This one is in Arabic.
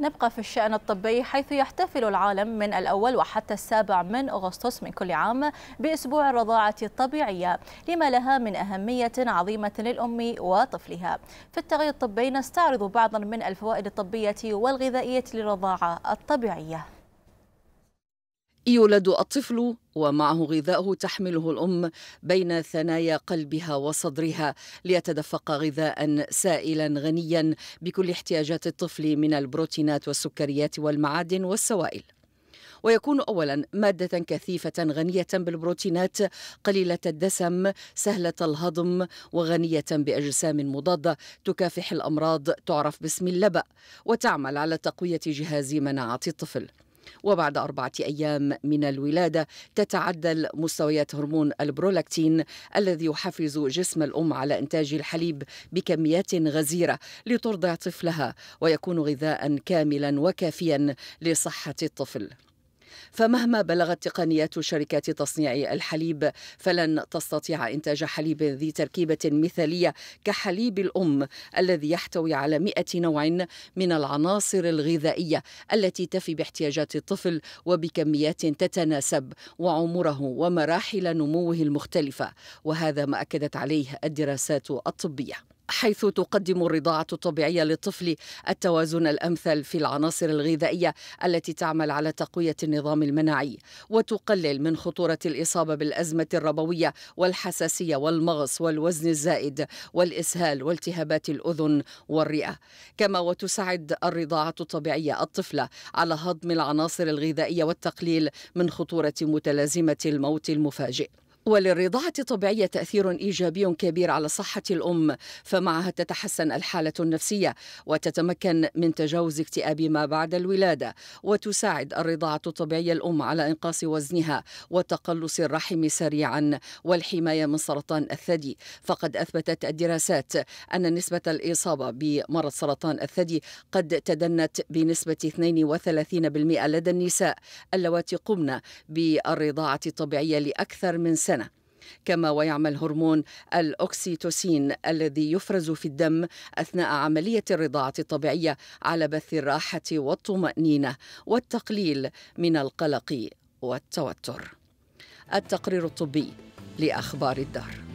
نبقى في الشأن الطبي حيث يحتفل العالم من الأول وحتى السابع من أغسطس من كل عام بأسبوع الرضاعة الطبيعية لما لها من أهمية عظيمة للأم وطفلها في التغيير الطبي نستعرض بعضا من الفوائد الطبية والغذائية للرضاعة الطبيعية يولد الطفل ومعه غذاؤه تحمله الام بين ثنايا قلبها وصدرها ليتدفق غذاء سائلا غنيا بكل احتياجات الطفل من البروتينات والسكريات والمعادن والسوائل ويكون اولا ماده كثيفه غنيه بالبروتينات قليله الدسم سهله الهضم وغنيه باجسام مضاده تكافح الامراض تعرف باسم اللبا وتعمل على تقويه جهاز مناعه الطفل وبعد أربعة أيام من الولادة تتعدل مستويات هرمون البرولاكتين الذي يحفز جسم الأم على إنتاج الحليب بكميات غزيرة لترضع طفلها ويكون غذاء كاملا وكافيا لصحة الطفل فمهما بلغت تقنيات شركات تصنيع الحليب فلن تستطيع إنتاج حليب ذي تركيبة مثالية كحليب الأم الذي يحتوي على 100 نوع من العناصر الغذائية التي تفي باحتياجات الطفل وبكميات تتناسب وعمره ومراحل نموه المختلفة وهذا ما أكدت عليه الدراسات الطبية حيث تقدم الرضاعة الطبيعية للطفل التوازن الأمثل في العناصر الغذائية التي تعمل على تقوية النظام المناعي وتقلل من خطورة الإصابة بالأزمة الربوية والحساسية والمغص والوزن الزائد والإسهال والتهابات الأذن والرئة كما وتساعد الرضاعة الطبيعية الطفلة على هضم العناصر الغذائية والتقليل من خطورة متلازمة الموت المفاجئ وللرضاعة الطبيعية تأثير إيجابي كبير على صحة الأم فمعها تتحسن الحالة النفسية وتتمكن من تجاوز اكتئاب ما بعد الولادة وتساعد الرضاعة الطبيعية الأم على إنقاص وزنها وتقلص الرحم سريعا والحماية من سرطان الثدي فقد أثبتت الدراسات أن نسبة الإصابة بمرض سرطان الثدي قد تدنت بنسبة 32% لدى النساء اللواتي قمن بالرضاعة الطبيعية لأكثر من سنة السنة كما ويعمل هرمون الأوكسيتوسين الذي يفرز في الدم أثناء عملية الرضاعة الطبيعية على بث الراحة والطمأنينة والتقليل من القلق والتوتر التقرير الطبي لأخبار الدهر